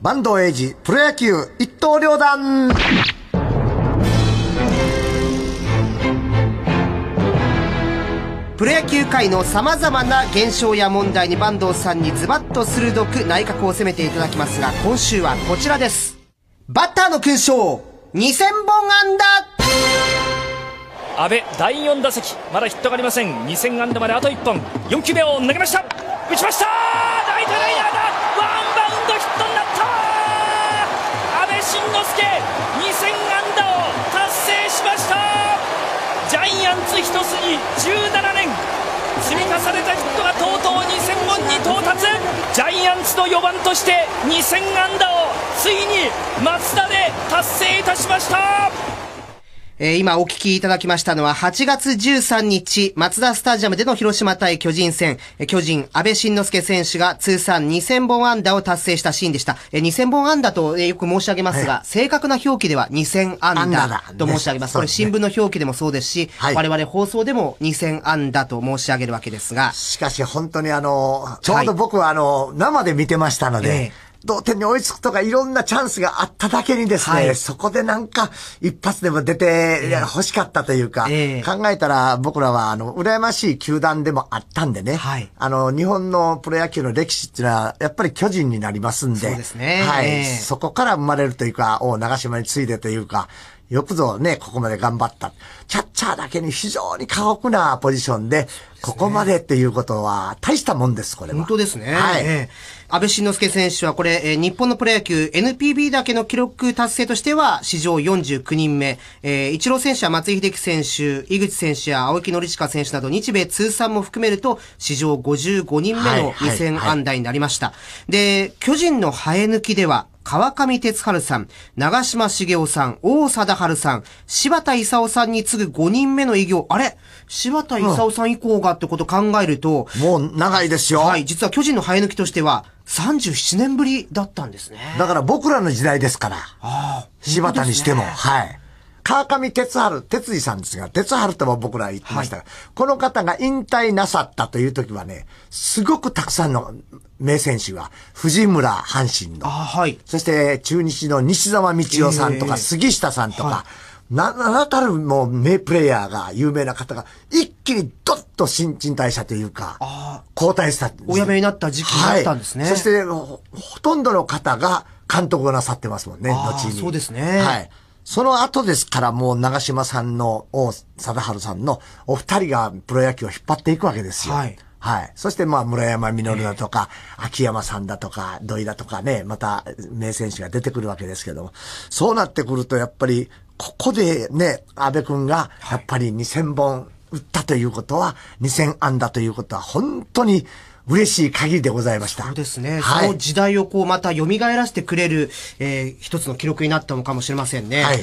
バンドエイジプロ野球一刀両断プロ野球界のさまざまな現象や問題に坂東さんにズバッと鋭く内角を攻めていただきますが今週はこちらですバッターの勲章2000本安打阿部第4打席まだヒットがありません2000安打まであと1本4球目を投げました打ちましたライトライナ之助2000安打を達成しましたジャイアンツ一筋17年積み重ねたヒットがとうとう2000本に到達ジャイアンツの4番として2000安打をついに松田で達成いたしましたえー、今お聞きいただきましたのは8月13日、マツダスタジアムでの広島対巨人戦、えー、巨人、安倍晋之助選手が通算2000本安打を達成したシーンでした。えー、2000本安打と、えー、よく申し上げますが、はい、正確な表記では2000安打と申し上げます。ね、これ新聞の表記でもそうですし、はい、我々放送でも2000安打と申し上げるわけですが。しかし本当にあの、ちょうど僕はあの、生で見てましたので、えー同点に追いつくとかいろんなチャンスがあっただけにですね、はい、そこでなんか一発でも出て欲しかったというか、えーえー、考えたら僕らはあの、羨ましい球団でもあったんでね、はい、あの、日本のプロ野球の歴史っていうのはやっぱり巨人になりますんで、そうですね。はい。えー、そこから生まれるというか、お長島に次いでというか、よくぞね、ここまで頑張った。キャッチャーだけに非常に過酷なポジションで、ここまでっていうことは大したもんです、これは。本当ですね。はい。安倍晋之助選手はこれ、えー、日本のプロ野球 NPB だけの記録達成としては史上49人目。えー、一郎選手や松井秀喜選手、井口選手や青木宣親選手など日米通算も含めると史上55人目の2000安打になりました。で、巨人の生え抜きでは、川上哲治さん、長島茂雄さん、王貞治さん、柴田勲さんに次ぐ5人目の偉業、あれ柴田勲さん以降がってこと考えると、うん、もう長いですよ。はい、実は巨人の生え抜きとしては、37年ぶりだったんですね。だから僕らの時代ですから。ああ。柴田にしても、ね、はい。川上哲治、哲二さんですが、哲治とも僕ら言ってましたが、はい、この方が引退なさったという時はね、すごくたくさんの名選手が、藤村阪神の、はい、そして中日の西澤道夫さんとか、杉下さんとか、えーはいな、名たるもう名プレイヤーが、有名な方が、一気にどっと新陳代謝というか、交代した。お辞めになった時期があったんですね。はい、そして、ほとんどの方が監督をなさってますもんね、後に。そうですね。はい。その後ですからもう長島さんの、王貞治さんのお二人がプロ野球を引っ張っていくわけですよ。はい。はい。そしてまあ村山実だとか、秋山さんだとか、土井だとかね、また名選手が出てくるわけですけども、そうなってくるとやっぱり、ここでね、安倍くんがやっぱり2000本打ったということは、2000安打ということは本当に嬉しい限りでございました。そうですね。はい、その時代をこうまた蘇らせてくれる、えー、一つの記録になったのかもしれませんね。はい。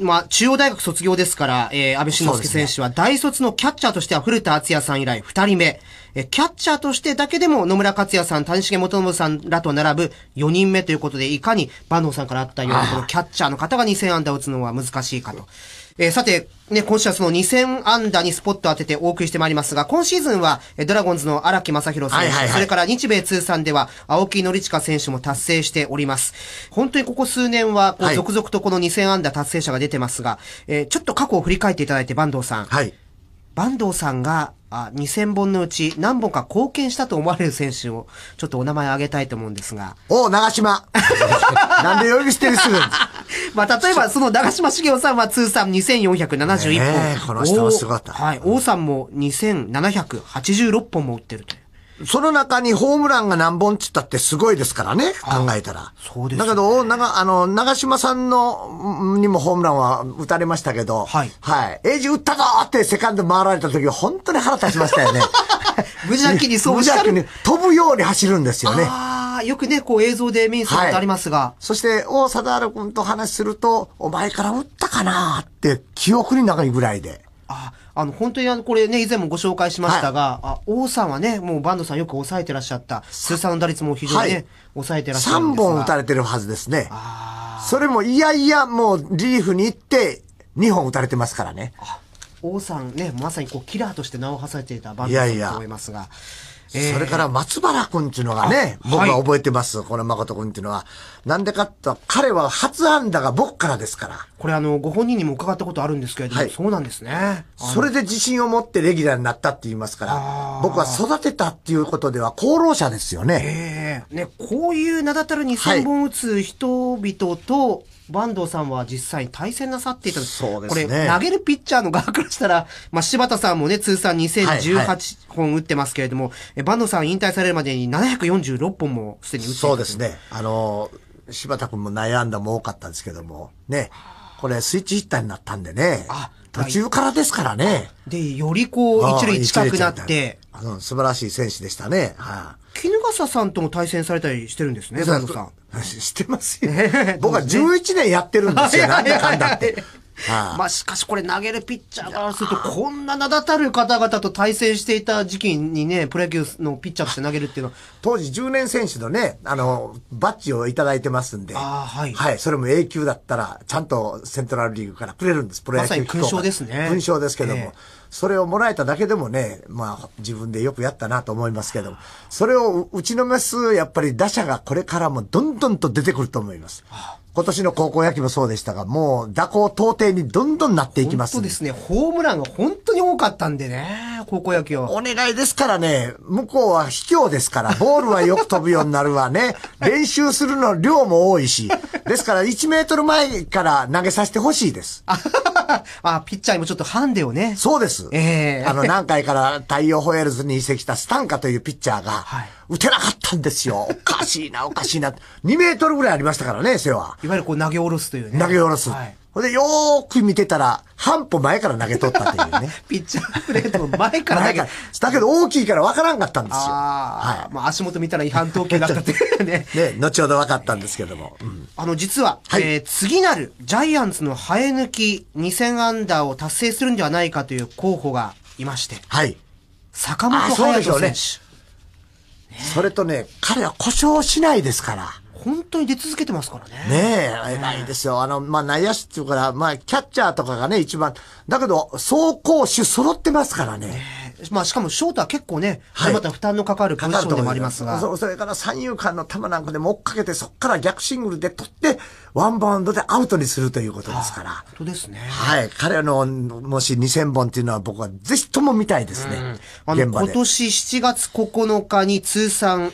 まあ、中央大学卒業ですから、えー、安倍晋之助選手は、大卒のキャッチャーとしては古田敦也さん以来二人目。えキャッチャーとしてだけでも野村克也さん、谷重元信さんらと並ぶ四人目ということで、いかに万能さんからあったように、このキャッチャーの方が2000安打を打つのは難しいかと。えー、さて、ね、今週はその2000安打にスポット当ててお送りしてまいりますが、今シーズンは、ドラゴンズの荒木正宏選手、それから日米通算では、青木宣親選手も達成しております。本当にここ数年は、こう続々とこの2000安打達成者が出てますが、はい、えー、ちょっと過去を振り返っていただいて、坂東さん。はい。坂東さんが、あ、2000本のうち何本か貢献したと思われる選手を、ちょっとお名前挙げたいと思うんですが。お長島 なんで呼び捨てにするんですまあ、例えば、その長嶋茂雄さんは通算2471本。ねこの人はすごかった。はい。王さんも2786本も打ってるという。その中にホームランが何本っつったってすごいですからね、考えたら。そうです、ね、だけど、長、あの、長島さんの、にもホームランは打たれましたけど、はい。はい。エイジ打ったぞってセカンド回られた時は本当に腹立ちましたよね。無邪気にそうした無邪気に飛ぶように走るんですよね。よくね、こう映像で見にすることありますが。はい、そして、王貞治君と話すると、お前から打ったかなって記憶に長いぐらいで。あ、あの、本当にあの、これね、以前もご紹介しましたが、はい、あ、王さんはね、もう坂東さんよく抑えてらっしゃった。通算の打率も非常にね、はい、抑えてらっしゃるん3本打たれてるはずですね。それも、いやいや、もうリーフに行って、2本打たれてますからね。王さんね、まさにこう、キラーとして名を馳せていた坂東さんだと思いますが。いやいやえー、それから松原くんっていうのがね、僕は覚えてます、はい、この誠くんっていうのは。なんでかって、彼は初安打が僕からですから。これあの、ご本人にも伺ったことあるんですけれども、はい、そうなんですね。それで自信を持ってレギュラーになったって言いますから、僕は育てたっていうことでは功労者ですよね。えー、ね、こういう名だたる2000本打つ人々と、はい坂東さんは実際に対戦なさっていたそうですね。これ、投げるピッチャーの側からしたら、まあ、柴田さんもね、通算2018本打ってますけれども、はいはい、坂東さん引退されるまでに746本もすでに打ってそうですね。あの、柴田君も悩んだも多かったんですけども、ね、これスイッチヒッターになったんでね。あ途中からですからね。で、よりこう、一塁近くなって。あの、素晴らしい選手でしたね。はい、あ、衣笠さんとも対戦されたりしてるんですね、佐藤さん。知ってますよ。僕は11年やってるんですよ。なんだかんだって。あ あまあしかしこれ投げるピッチャーからするとこんな名だたる方々と対戦していた時期にね、プロ野球のピッチャーとして投げるっていうのは。当時10年選手のね、あの、バッジをいただいてますんで。あはい。はい。それも永久だったら、ちゃんとセントラルリーグからくれるんです、プロ野球まさに勲章ですね。勲章ですけども。えーそれをもらえただけでもね、まあ、自分でよくやったなと思いますけども、それを打ちのめす、やっぱり打者がこれからもどんどんと出てくると思います。今年の高校野球もそうでしたが、もう、打高到底にどんどんなっていきます。そうですね。ホームランが本当に多かったんでね。高校野球は。お願いですからね、向こうは卑怯ですから、ボールはよく飛ぶようになるわね。練習するの量も多いし、ですから1メートル前から投げさせてほしいです。あ、ピッチャーにもちょっとハンデをね。そうです。ええー、あの、何回から太陽ホエールズに移籍したスタンカというピッチャーが、はい、打てなかったんですよ。おかしいな、おかしいな。2メートルぐらいありましたからね、背は。いわゆるこう投げ下ろすというね。投げ下ろす。はいほんで、よーく見てたら、半歩前から投げとったっていうね。ピッチャープレートの前から投げだけど大きいから分からんかったんですよ。はい。まあ足元見たら違反統計だったっていうね。ね、後ほど分かったんですけども。うん、あの、実は、はい、えー、次なるジャイアンツの生え抜き2000アンダーを達成するんではないかという候補がいまして。はい。坂本人選手。そねね、それとね、彼は故障しないですから。本当に出続けてますからね。ねえ、偉いですよ。あの、まあ、内野手っていうから、まあ、キャッチャーとかがね、一番。だけど、走攻手揃ってますからね。ねまあ、しかも、ショートは結構ね、はい、また負担のかかるポジションでもありますが。かかそれから三遊間の球なんかでも追っかけて、そこから逆シングルで取って、ワンバウンドでアウトにするということですから。本当ですね。はい。彼の、もし2000本っていうのは僕はぜひとも見たいですね。あで今年7月9日に通算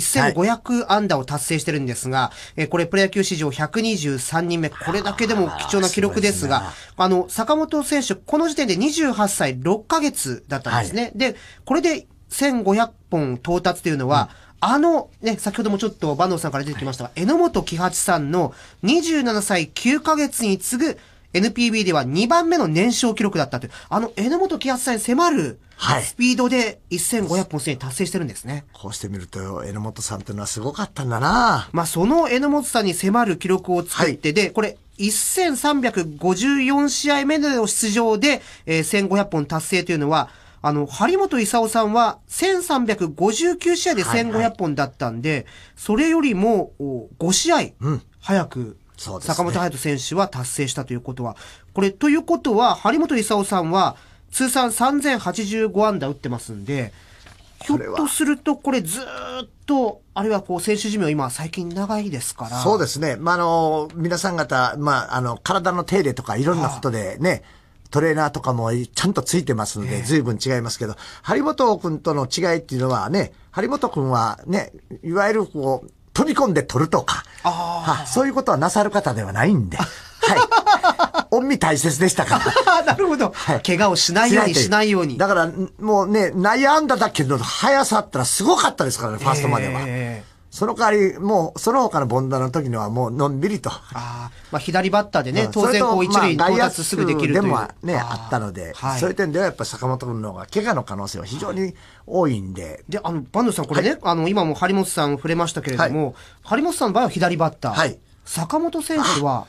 1500安打を達成してるんですが、え、はい、これプロ野球史上123人目、これだけでも貴重な記録ですが、あの、坂本選手、この時点で28歳6ヶ月だったんですね。はい、で、これで1500本到達というのは、うんあの、ね、先ほどもちょっと坂東さんから出てきましたが、はい、榎本喜八さんの27歳9ヶ月に次ぐ NPB では2番目の年少記録だったという、あの、榎本気圧さんに迫る、スピードで1500本すでに達成してるんですね。こうしてみると、榎本さんっていうのはすごかったんだなまあ、その榎本さんに迫る記録を作って、で、これ、1354試合目の出場で、えー、1500本達成というのは、あの、張本勲さんは1359試合で1500本だったんで、それよりも5試合早くそうですね、坂本勇人選手は達成したということは、これ、ということは、張本勲さんは、通算3085安打打ってますんで、ひょっとすると、これずっと、あるいはこう、選手寿命今最近長いですから。そうですね。まあ、あの、皆さん方、まあ、あの、体の手入れとかいろんなことでね、トレーナーとかもちゃんとついてますので、随分違いますけど、張本君との違いっていうのはね、張本君はね、いわゆるこう、飛び込んで撮るとか、はそういうことはなさる方ではないんで、はい。んみ大切でしたから。なるほど、はい。怪我をしないようにしないように。だから、もうね、悩んだだけど、速さあったらすごかったですからね、ファーストまでは。えーその代わり、もう、その他のボンダの時のはもうのんびりと。ああ、まあ、左バッターでね、うん、当然こう一塁に到達すぐできるという。でもね、あったので、はい、そういう点ではやっぱ坂本君の方が怪我の可能性は非常に多いんで。はい、で、あの、坂東さんこれね、はい、あの、今も張本さん触れましたけれども、張本さんの場合は左バッター。はい、坂本選手は、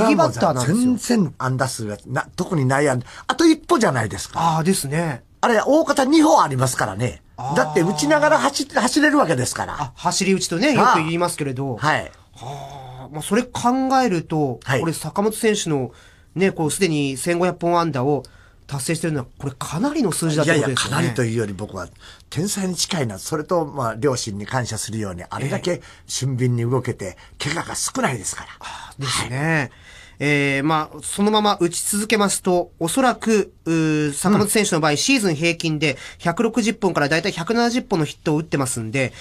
右バッターなんですよ。全然安打ーが、な、特に内野、あと一歩じゃないですか。ああですね。あれ、大方2歩ありますからね。だって打ちながら走走れるわけですから。あ、走り打ちとね、よく言いますけれど。はい。はあ、まあ、それ考えると、はい、これ坂本選手の、ね、こう、すでに1500本安打を達成してるのは、これかなりの数字だと思うんですね。いやいや、かなりというより僕は、天才に近いな。それと、まあ、両親に感謝するように、あれだけ俊敏に動けて、怪我が少ないですから。えー、あですね。はいえー、まあ、そのまま打ち続けますと、おそらく、坂本選手の場合、シーズン平均で160本からだいたい170本のヒットを打ってますんで、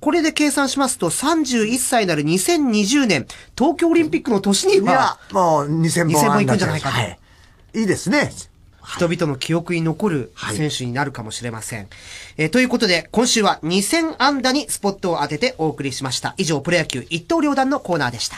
これで計算しますと、31歳なる2020年、東京オリンピックの年には、もう2000本。2000本いくんじゃないかと。はい、いいですね。人々の記憶に残る選手になるかもしれません。はい、えということで、今週は2000安打にスポットを当ててお送りしました。以上、プロ野球一刀両断のコーナーでした。